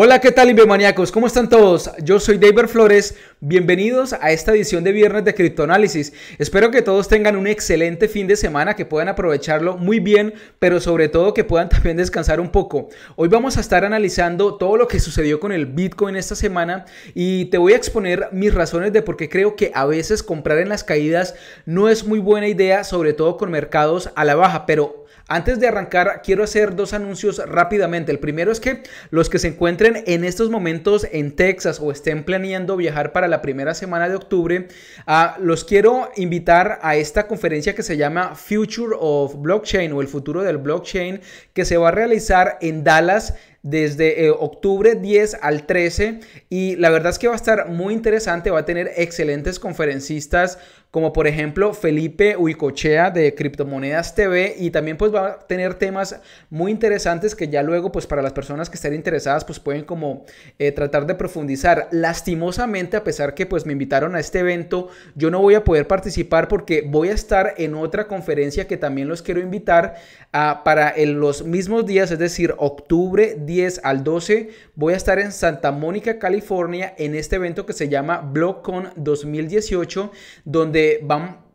Hola, ¿qué tal, Invermaniacos? ¿Cómo están todos? Yo soy David Flores. Bienvenidos a esta edición de viernes de Criptoanálisis. Espero que todos tengan un excelente fin de semana, que puedan aprovecharlo muy bien, pero sobre todo que puedan también descansar un poco. Hoy vamos a estar analizando todo lo que sucedió con el Bitcoin esta semana y te voy a exponer mis razones de por qué creo que a veces comprar en las caídas no es muy buena idea, sobre todo con mercados a la baja, pero antes de arrancar, quiero hacer dos anuncios rápidamente. El primero es que los que se encuentren en estos momentos en Texas o estén planeando viajar para la primera semana de octubre, ah, los quiero invitar a esta conferencia que se llama Future of Blockchain o el futuro del blockchain que se va a realizar en Dallas desde eh, octubre 10 al 13 y la verdad es que va a estar muy interesante, va a tener excelentes conferencistas como por ejemplo Felipe Uicochea de Criptomonedas TV y también pues va a tener temas muy interesantes que ya luego pues para las personas que estén interesadas pues pueden como eh, tratar de profundizar. Lastimosamente a pesar que pues me invitaron a este evento yo no voy a poder participar porque voy a estar en otra conferencia que también los quiero invitar a para en los mismos días, es decir octubre 10 al 12 voy a estar en Santa Mónica, California, en este evento que se llama BlockCon 2018, donde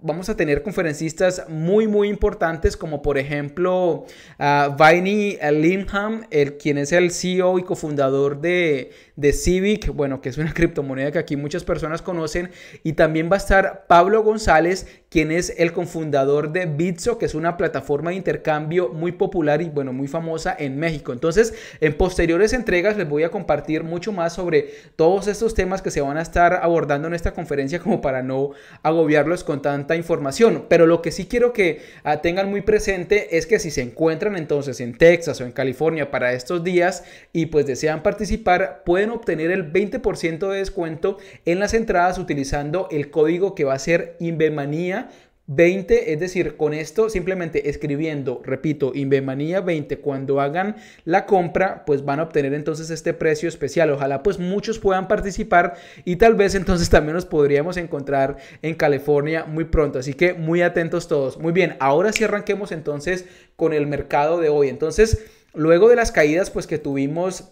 vamos a tener conferencistas muy, muy importantes, como por ejemplo uh, ah, Viney el, quien es el CEO y cofundador de, de Civic, bueno, que es una criptomoneda que aquí muchas personas conocen. Y también va a estar Pablo González, quien es el cofundador de Bitso, que es una plataforma de intercambio muy popular y, bueno, muy famosa en México. Entonces, en posteriores entregas les voy a compartir mucho más sobre todos estos temas que se van a estar abordando en esta conferencia como para no agobiarlos con tanta información. Pero lo que sí quiero que ah, tengan muy presente es que si se encuentran entonces en Texas o en California para estos días y pues desean participar, pueden obtener el 20% de descuento en las entradas utilizando el código que va a ser Invemanía 20, es decir, con esto simplemente escribiendo, repito, Invemanía 20, cuando hagan la compra, pues van a obtener entonces este precio especial. Ojalá pues muchos puedan participar y tal vez entonces también nos podríamos encontrar en California muy pronto. Así que muy atentos todos. Muy bien, ahora sí arranquemos entonces con el mercado de hoy. Entonces, luego de las caídas pues que tuvimos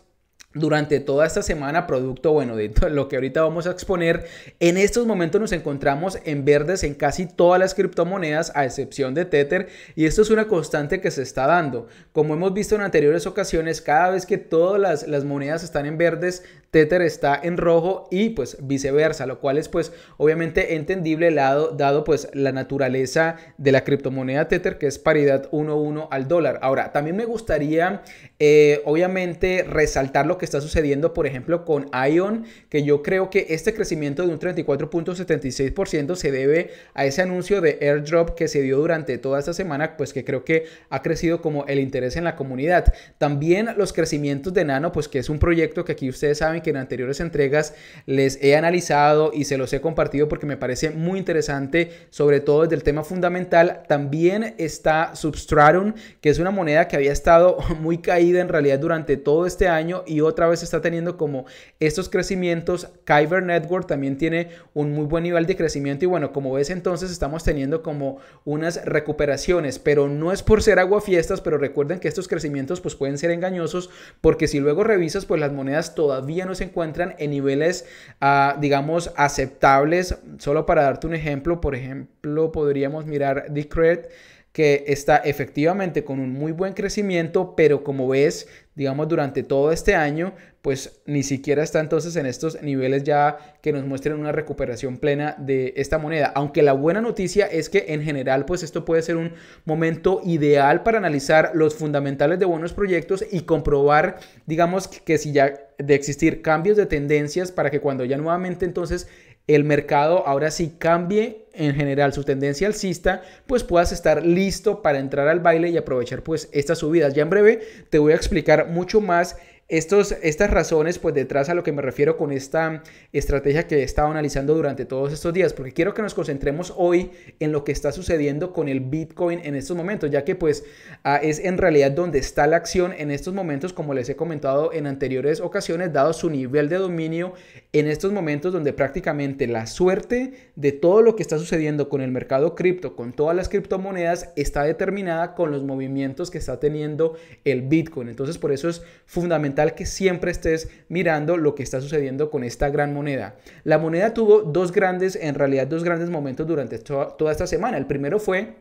durante toda esta semana, producto, bueno, de lo que ahorita vamos a exponer, en estos momentos nos encontramos en verdes en casi todas las criptomonedas, a excepción de Tether, y esto es una constante que se está dando. Como hemos visto en anteriores ocasiones, cada vez que todas las, las monedas están en verdes, Tether está en rojo y pues viceversa, lo cual es pues obviamente entendible dado, pues la naturaleza de la criptomoneda Tether que es paridad 1-1 al dólar. Ahora, también me gustaría eh, obviamente resaltar lo que está sucediendo por ejemplo con Ion, que yo creo que este crecimiento de un 34.76% se debe a ese anuncio de airdrop que se dio durante toda esta semana, pues que creo que ha crecido como el interés en la comunidad. También los crecimientos de Nano, pues que es un proyecto que aquí ustedes saben que en anteriores entregas les he analizado y se los he compartido porque me parece muy interesante, sobre todo desde el tema fundamental. También está Substratum, que es una moneda que había estado muy caída en realidad durante todo este año y otra vez está teniendo como estos crecimientos. Kyber Network también tiene un muy buen nivel de crecimiento y bueno, como ves entonces estamos teniendo como unas recuperaciones, pero no es por ser agua fiestas pero recuerden que estos crecimientos pues pueden ser engañosos porque si luego revisas pues las monedas todavía no se encuentran en niveles, ah, digamos, aceptables. Solo para darte un ejemplo, por ejemplo, podríamos mirar Decred que está efectivamente con un muy buen crecimiento, pero como ves, digamos, durante todo este año, pues ni siquiera está entonces en estos niveles ya que nos muestren una recuperación plena de esta moneda. Aunque la buena noticia es que en general, pues esto puede ser un momento ideal para analizar los fundamentales de buenos proyectos y comprobar, digamos, que si ya de existir cambios de tendencias para que cuando ya nuevamente entonces el mercado ahora sí cambie en general su tendencia alcista, pues puedas estar listo para entrar al baile y aprovechar pues estas subidas. Ya en breve te voy a explicar mucho más estos, estas razones pues detrás a lo que me refiero con esta estrategia que he estado analizando durante todos estos días, porque quiero que nos concentremos hoy en lo que está sucediendo con el Bitcoin en estos momentos, ya que pues ah, es en realidad donde está la acción en estos momentos, como les he comentado en anteriores ocasiones, dado su nivel de dominio en estos momentos donde prácticamente la suerte de todo lo que está sucediendo con el mercado cripto, con todas las criptomonedas, está determinada con los movimientos que está teniendo el Bitcoin. Entonces por eso es fundamental que siempre estés mirando lo que está sucediendo con esta gran moneda. La moneda tuvo dos grandes, en realidad dos grandes momentos durante toda esta semana. El primero fue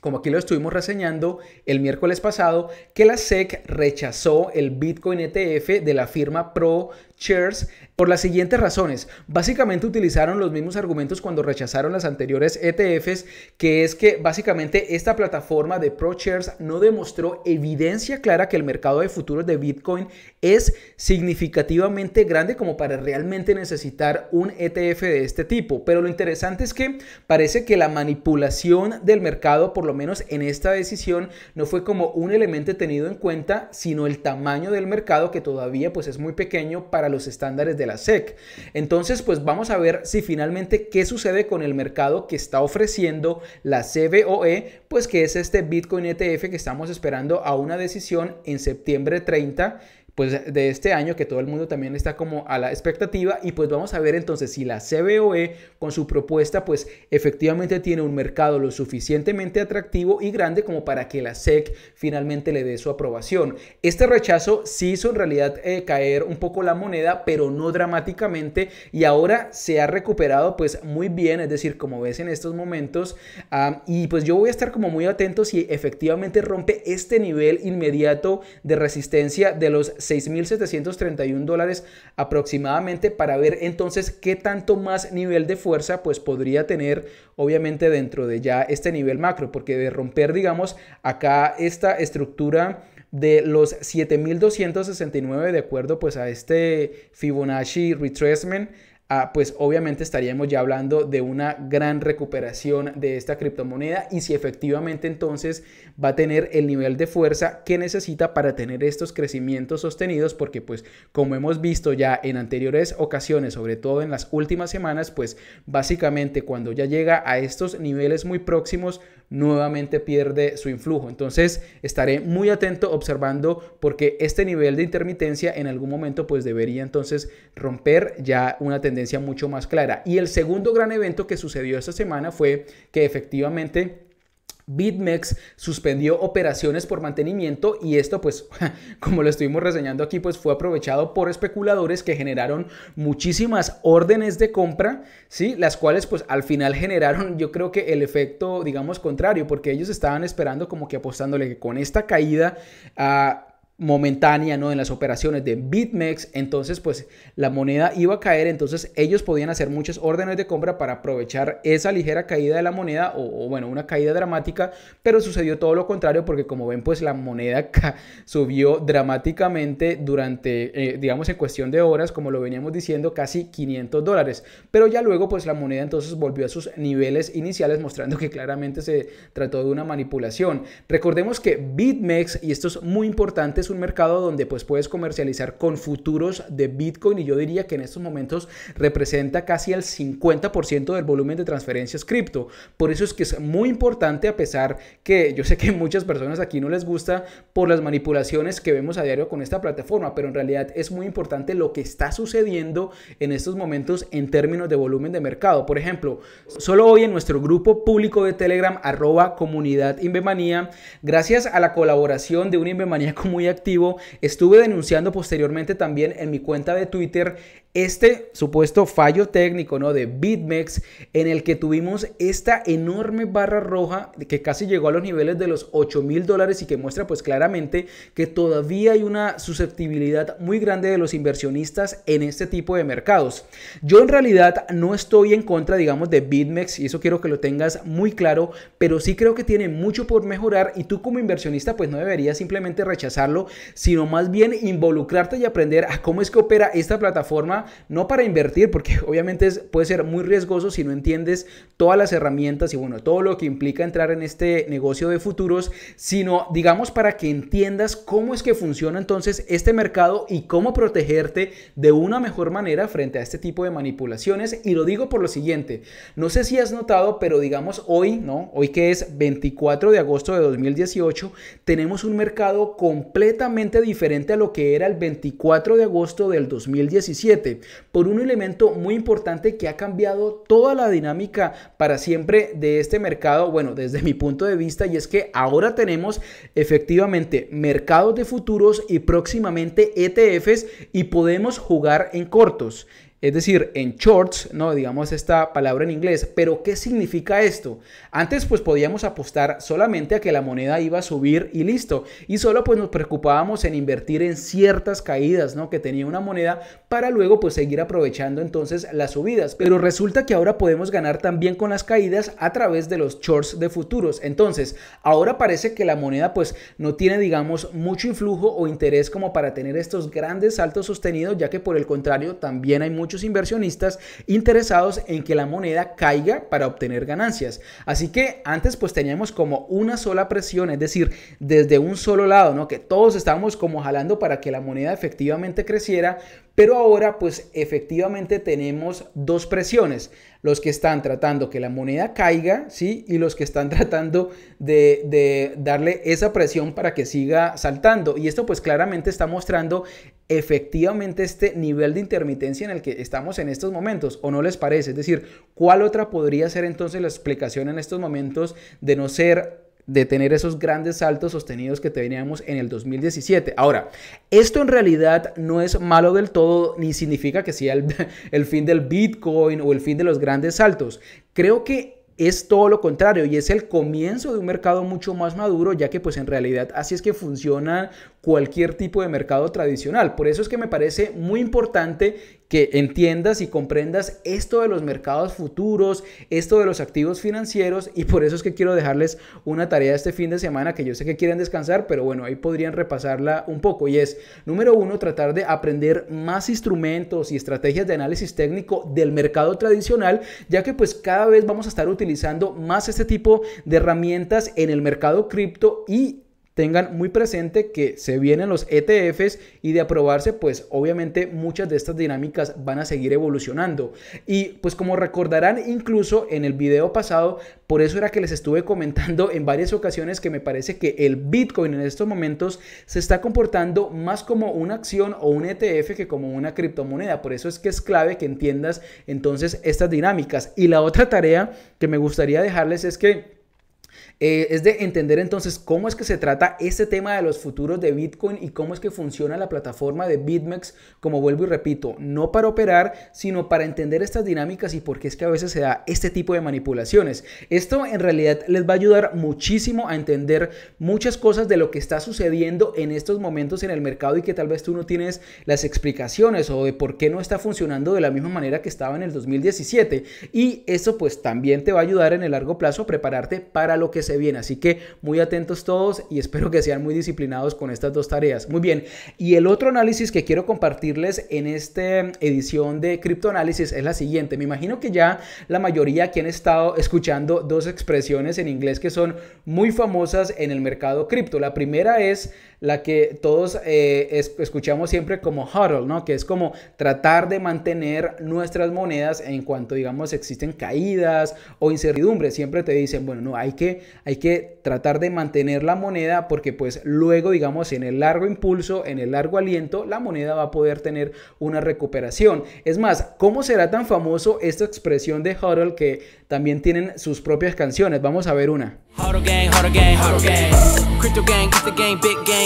como aquí lo estuvimos reseñando el miércoles pasado, que la SEC rechazó el Bitcoin ETF de la firma Pro Shares por las siguientes razones. Básicamente utilizaron los mismos argumentos cuando rechazaron las anteriores ETFs, que es que básicamente esta plataforma de ProShares no demostró evidencia clara que el mercado de futuros de Bitcoin es significativamente grande como para realmente necesitar un ETF de este tipo. Pero lo interesante es que parece que la manipulación del mercado, por lo menos en esta decisión, no fue como un elemento tenido en cuenta, sino el tamaño del mercado que todavía pues es muy pequeño para los estándares de la SEC. Entonces, pues vamos a ver si finalmente qué sucede con el mercado que está ofreciendo la CBOE, pues que es este Bitcoin ETF que estamos esperando a una decisión en septiembre 30 pues de este año que todo el mundo también está como a la expectativa y pues vamos a ver entonces si la CBOE con su propuesta pues efectivamente tiene un mercado lo suficientemente atractivo y grande como para que la SEC finalmente le dé su aprobación. Este rechazo sí hizo en realidad eh, caer un poco la moneda pero no dramáticamente y ahora se ha recuperado pues muy bien, es decir como ves en estos momentos y pues yo voy a estar como muy atento si efectivamente rompe este nivel inmediato de resistencia de los 6.731 dólares aproximadamente para ver entonces qué tanto más nivel de fuerza pues podría tener obviamente dentro de ya este nivel macro, porque de romper digamos acá esta estructura de los 7269 de acuerdo pues a este Fibonacci retracement Ah, pues obviamente estaríamos ya hablando de una gran recuperación de esta criptomoneda y si efectivamente entonces va a tener el nivel de fuerza que necesita para tener estos crecimientos sostenidos porque pues como hemos visto ya en anteriores ocasiones, sobre todo en las últimas semanas, pues básicamente cuando ya llega a estos niveles muy próximos nuevamente pierde su influjo. Entonces estaré muy atento observando porque este nivel de intermitencia en algún momento pues debería entonces romper ya una tendencia mucho más clara. Y el segundo gran evento que sucedió esta semana fue que efectivamente BitMEX suspendió operaciones por mantenimiento y esto pues como lo estuvimos reseñando aquí pues fue aprovechado por especuladores que generaron muchísimas órdenes de compra, ¿sí? Las cuales pues al final generaron yo creo que el efecto digamos contrario porque ellos estaban esperando como que apostándole que con esta caída a momentánea ¿no? en las operaciones de BitMEX, entonces pues la moneda iba a caer, entonces ellos podían hacer muchas órdenes de compra para aprovechar esa ligera caída de la moneda o, bueno, una caída dramática, pero sucedió todo lo contrario porque como ven pues la moneda subió dramáticamente durante, eh, digamos en cuestión de horas, como lo veníamos diciendo, casi 500 dólares, pero ya luego pues la moneda entonces volvió a sus niveles iniciales mostrando que claramente se trató de una manipulación. Recordemos que BitMEX, y esto es muy importante, un mercado donde pues puedes comercializar con futuros de Bitcoin y yo diría que en estos momentos representa casi el 50% del volumen de transferencias cripto. Por eso es que es muy importante a pesar que yo sé que muchas personas aquí no les gusta por las manipulaciones que vemos a diario con esta plataforma, pero en realidad es muy importante lo que está sucediendo en estos momentos en términos de volumen de mercado. Por ejemplo, solo hoy en nuestro grupo público de Telegram arroba comunidad Invemanía, gracias a la colaboración de una Invemanía muy Estuve denunciando posteriormente también en mi cuenta de Twitter este supuesto fallo técnico ¿no? de BitMEX en el que tuvimos esta enorme barra roja que casi llegó a los niveles de los 8 mil dólares y que muestra pues claramente que todavía hay una susceptibilidad muy grande de los inversionistas en este tipo de mercados. Yo en realidad no estoy en contra digamos de BitMEX y eso quiero que lo tengas muy claro, pero sí creo que tiene mucho por mejorar y tú como inversionista pues no deberías simplemente rechazarlo, sino más bien involucrarte y aprender a cómo es que opera esta plataforma no para invertir, porque obviamente puede ser muy riesgoso si no entiendes todas las herramientas y bueno, todo lo que implica entrar en este negocio de futuros, sino digamos para que entiendas cómo es que funciona entonces este mercado y cómo protegerte de una mejor manera frente a este tipo de manipulaciones. Y lo digo por lo siguiente, no sé si has notado, pero digamos hoy, ¿no? Hoy que es 24 de agosto de 2018, tenemos un mercado completamente diferente a lo que era el 24 de agosto del 2017 por un elemento muy importante que ha cambiado toda la dinámica para siempre de este mercado, bueno, desde mi punto de vista, y es que ahora tenemos efectivamente mercados de futuros y próximamente ETFs y podemos jugar en cortos es decir, en shorts, ¿no? digamos esta palabra en inglés. Pero, ¿qué significa esto? Antes pues podíamos apostar solamente a que la moneda iba a subir y listo. Y solo pues nos preocupábamos en invertir en ciertas caídas ¿no? que tenía una moneda para luego pues seguir aprovechando entonces las subidas. Pero resulta que ahora podemos ganar también con las caídas a través de los shorts de futuros. Entonces, ahora parece que la moneda pues no tiene digamos mucho influjo o interés como para tener estos grandes saltos sostenidos, ya que por el contrario también hay mucho muchos inversionistas interesados en que la moneda caiga para obtener ganancias. Así que antes pues teníamos como una sola presión, es decir, desde un solo lado, ¿no? Que todos estábamos como jalando para que la moneda efectivamente creciera, pero ahora pues efectivamente tenemos dos presiones, los que están tratando que la moneda caiga, ¿sí? Y los que están tratando de, de darle esa presión para que siga saltando. Y esto pues claramente está mostrando efectivamente este nivel de intermitencia en el que estamos en estos momentos, ¿o no les parece? Es decir, ¿cuál otra podría ser entonces la explicación en estos momentos de no ser de tener esos grandes saltos sostenidos que teníamos en el 2017. Ahora, esto en realidad no es malo del todo, ni significa que sea el, el fin del Bitcoin o el fin de los grandes saltos. Creo que es todo lo contrario y es el comienzo de un mercado mucho más maduro, ya que pues en realidad así es que funcionan cualquier tipo de mercado tradicional. Por eso es que me parece muy importante que entiendas y comprendas esto de los mercados futuros, esto de los activos financieros y por eso es que quiero dejarles una tarea este fin de semana que yo sé que quieren descansar, pero bueno, ahí podrían repasarla un poco y es, número uno, tratar de aprender más instrumentos y estrategias de análisis técnico del mercado tradicional, ya que pues cada vez vamos a estar utilizando más este tipo de herramientas en el mercado cripto y tengan muy presente que se vienen los ETFs y de aprobarse, pues obviamente muchas de estas dinámicas van a seguir evolucionando. Y pues como recordarán incluso en el video pasado, por eso era que les estuve comentando en varias ocasiones que me parece que el Bitcoin en estos momentos se está comportando más como una acción o un ETF que como una criptomoneda. Por eso es que es clave que entiendas entonces estas dinámicas. Y la otra tarea que me gustaría dejarles es que eh, es de entender entonces cómo es que se trata este tema de los futuros de Bitcoin y cómo es que funciona la plataforma de BitMEX, como vuelvo y repito, no para operar, sino para entender estas dinámicas y por qué es que a veces se da este tipo de manipulaciones. Esto en realidad les va a ayudar muchísimo a entender muchas cosas de lo que está sucediendo en estos momentos en el mercado y que tal vez tú no tienes las explicaciones o de por qué no está funcionando de la misma manera que estaba en el 2017. Y eso pues también te va a ayudar en el largo plazo a prepararte para lo que se bien. Así que muy atentos todos y espero que sean muy disciplinados con estas dos tareas. Muy bien, y el otro análisis que quiero compartirles en esta edición de criptoanálisis es la siguiente. Me imagino que ya la mayoría que han estado escuchando dos expresiones en inglés que son muy famosas en el mercado cripto. La primera es la que todos eh, escuchamos siempre como huddle, ¿no? Que es como tratar de mantener nuestras monedas en cuanto, digamos, existen caídas o incertidumbres Siempre te dicen, bueno, no, hay que, hay que tratar de mantener la moneda porque pues luego, digamos, en el largo impulso, en el largo aliento, la moneda va a poder tener una recuperación. Es más, ¿cómo será tan famoso esta expresión de huddle que también tienen sus propias canciones? Vamos a ver una.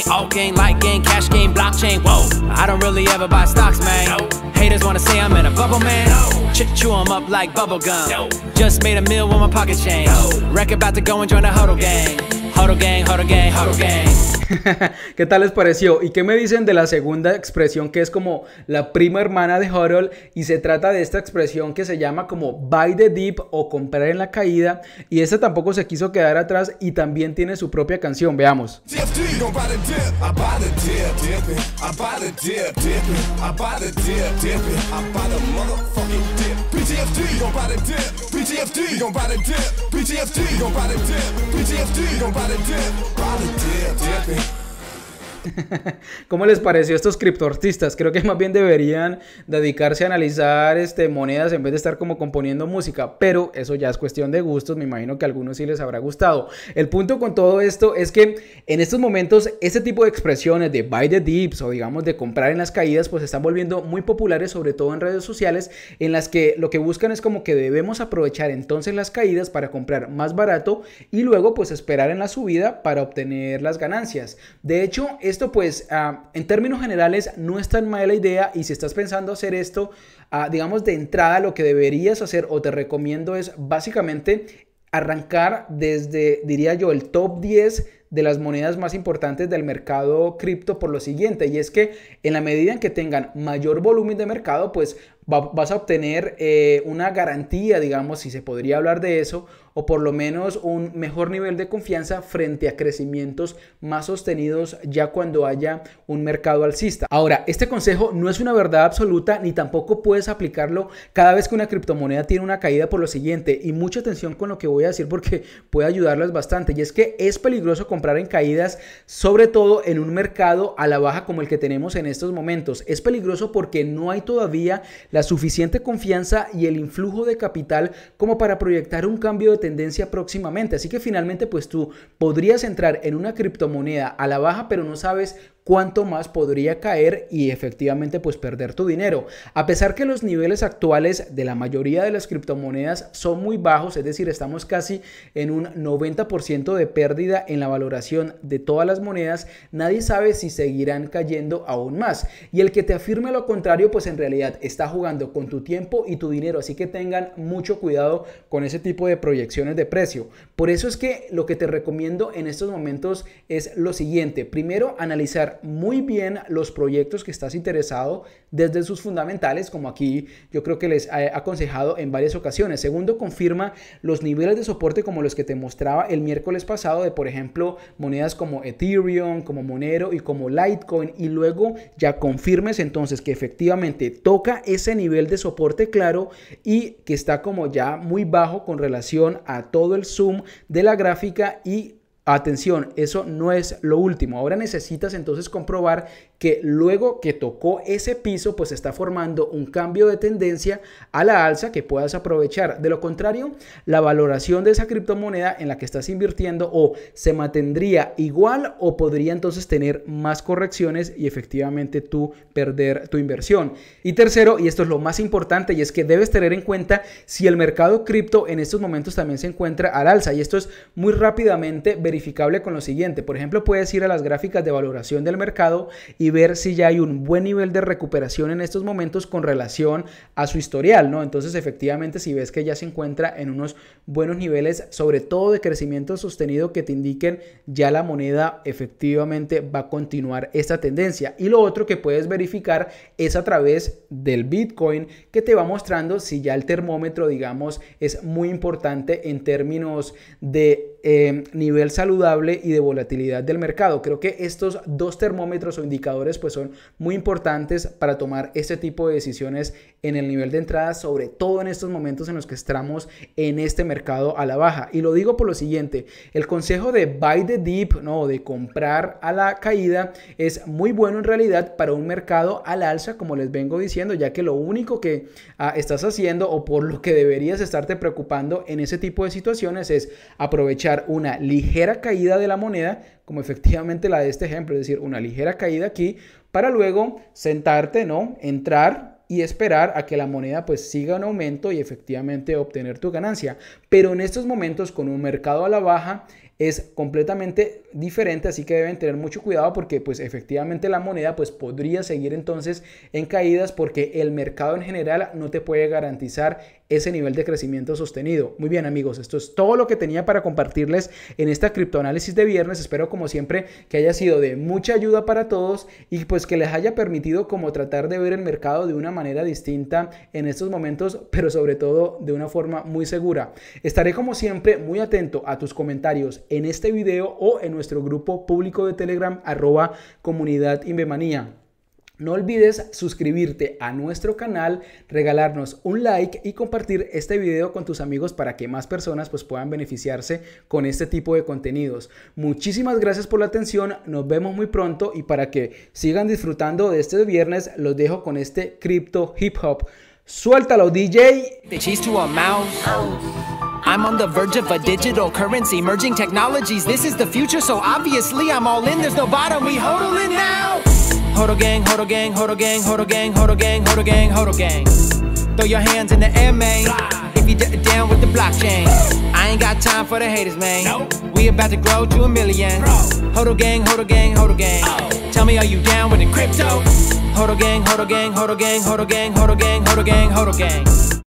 game, all game, light game, cash game, blockchain. Whoa, I don't really ever buy stocks, man. No. Haters wanna say I'm in a bubble, man. No. Ch chew them up like bubble gum. No. Just made a meal with my pocket change. No. Wreck about to go and join the huddle gang. ¿Qué tal les pareció? ¿Y qué me dicen de la segunda expresión que es como la prima hermana de Hodl y se trata de esta expresión que se llama como buy the dip o comprar en la caída y esta tampoco se quiso quedar atrás y también tiene su propia canción, veamos. Ride a dip, ride a dip, dipping. ¿Cómo les pareció a estos criptoartistas? Creo que más bien deberían dedicarse a analizar este, monedas en vez de estar como componiendo música, pero eso ya es cuestión de gustos, me imagino que a algunos sí les habrá gustado. El punto con todo esto es que en estos momentos este tipo de expresiones de buy the dips o digamos de comprar en las caídas pues están volviendo muy populares sobre todo en redes sociales en las que lo que buscan es como que debemos aprovechar entonces las caídas para comprar más barato y luego pues esperar en la subida para obtener las ganancias. De hecho, es esto pues ah, en términos generales no es tan mala idea y si estás pensando hacer esto, ah, digamos de entrada lo que deberías hacer o te recomiendo es básicamente arrancar desde, diría yo, el top 10 de las monedas más importantes del mercado cripto por lo siguiente, y es que en la medida en que tengan mayor volumen de mercado, pues vas a obtener eh, una garantía, digamos, si se podría hablar de eso, o por lo menos un mejor nivel de confianza frente a crecimientos más sostenidos ya cuando haya un mercado alcista. Ahora, este consejo no es una verdad absoluta ni tampoco puedes aplicarlo cada vez que una criptomoneda tiene una caída por lo siguiente y mucha atención con lo que voy a decir porque puede ayudarles bastante y es que es peligroso comprar en caídas sobre todo en un mercado a la baja como el que tenemos en estos momentos. Es peligroso porque no hay todavía la suficiente confianza y el influjo de capital como para proyectar un cambio de tendencia próximamente. Así que finalmente pues tú podrías entrar en una criptomoneda a la baja, pero no sabes cuánto más podría caer y efectivamente pues perder tu dinero. A pesar que los niveles actuales de la mayoría de las criptomonedas son muy bajos, es decir, estamos casi en un 90% de pérdida en la valoración de todas las monedas, nadie sabe si seguirán cayendo aún más. Y el que te afirme lo contrario, pues en realidad está jugando con tu tiempo y tu dinero, así que tengan mucho cuidado con ese tipo de proyecciones de precio. Por eso es que lo que te recomiendo en estos momentos es lo siguiente. Primero, analizar muy bien los proyectos que estás interesado desde sus fundamentales, como aquí yo creo que les he aconsejado en varias ocasiones. Segundo, confirma los niveles de soporte como los que te mostraba el miércoles pasado de, por ejemplo, monedas como Ethereum, como Monero y como Litecoin. Y luego ya confirmes entonces que efectivamente toca ese nivel de soporte claro y que está como ya muy bajo con relación a todo el zoom de la gráfica y Atención, eso no es lo último. Ahora necesitas entonces comprobar que luego que tocó ese piso, pues está formando un cambio de tendencia a la alza que puedas aprovechar. De lo contrario, la valoración de esa criptomoneda en la que estás invirtiendo o se mantendría igual o podría entonces tener más correcciones y efectivamente tú perder tu inversión. Y tercero, y esto es lo más importante, y es que debes tener en cuenta si el mercado cripto en estos momentos también se encuentra al alza. Y esto es muy rápidamente ver verificable con lo siguiente. Por ejemplo, puedes ir a las gráficas de valoración del mercado y ver si ya hay un buen nivel de recuperación en estos momentos con relación a su historial, ¿no? Entonces, efectivamente, si ves que ya se encuentra en unos buenos niveles, sobre todo de crecimiento sostenido que te indiquen ya la moneda efectivamente va a continuar esta tendencia. Y lo otro que puedes verificar es a través del Bitcoin que te va mostrando si ya el termómetro, digamos, es muy importante en términos de Em, nivel saludable y de volatilidad del mercado. Creo que estos dos termómetros o indicadores pues son muy importantes para tomar este tipo de decisiones en el nivel de entrada, sobre todo en estos momentos en los que estamos en este mercado a la baja. Y lo digo por lo siguiente, el consejo de buy the dip, no, de comprar a la caída es muy bueno en realidad para un mercado al alza, como les vengo diciendo, ya que lo único que ah, estás haciendo o por lo que deberías estarte preocupando en ese tipo de situaciones es aprovechar una ligera caída de la moneda, como efectivamente la de este ejemplo, es decir, una ligera caída aquí, para luego sentarte, ¿no? Entrar y esperar a que la moneda pues siga un aumento y efectivamente obtener tu ganancia. Pero en estos momentos con un mercado a la baja, es completamente diferente, así que deben tener mucho cuidado porque pues efectivamente la moneda pues podría seguir entonces en caídas porque el mercado en general no te puede garantizar ese nivel de crecimiento sostenido. Muy bien amigos, esto es todo lo que tenía para compartirles en esta criptoanálisis de viernes. Espero como siempre que haya sido de mucha ayuda para todos y pues que les haya permitido como tratar de ver el mercado de una manera distinta en estos momentos, pero sobre todo de una forma muy segura. Estaré como siempre muy atento a tus comentarios en este video o en nuestro grupo público de Telegram arroba comunidad Invemanía. No olvides suscribirte a nuestro canal, regalarnos un like y compartir este video con tus amigos para que más personas pues, puedan beneficiarse con este tipo de contenidos. Muchísimas gracias por la atención, nos vemos muy pronto y para que sigan disfrutando de este viernes los dejo con este Crypto hip hop. Suéltalo DJ. I'm on the verge of a digital currency, merging technologies. This is the future, so obviously I'm all in. There's no bottom, we hodling now. Hodl gang, hodl gang, hodl gang, hodl gang, hodl gang, hodl gang, hodl gang. Throw your hands in the air, man. If you d- down with the blockchain. I ain't got time for the haters, man. Nope. We about to grow to a million. Hodl gang, hodl gang, hodl gang. Oh. Tell me, are you down with the crypto? Hodl gang, hodl gang, hodl gang, hodl gang, hodl gang, hodl gang, hodl gang. gang.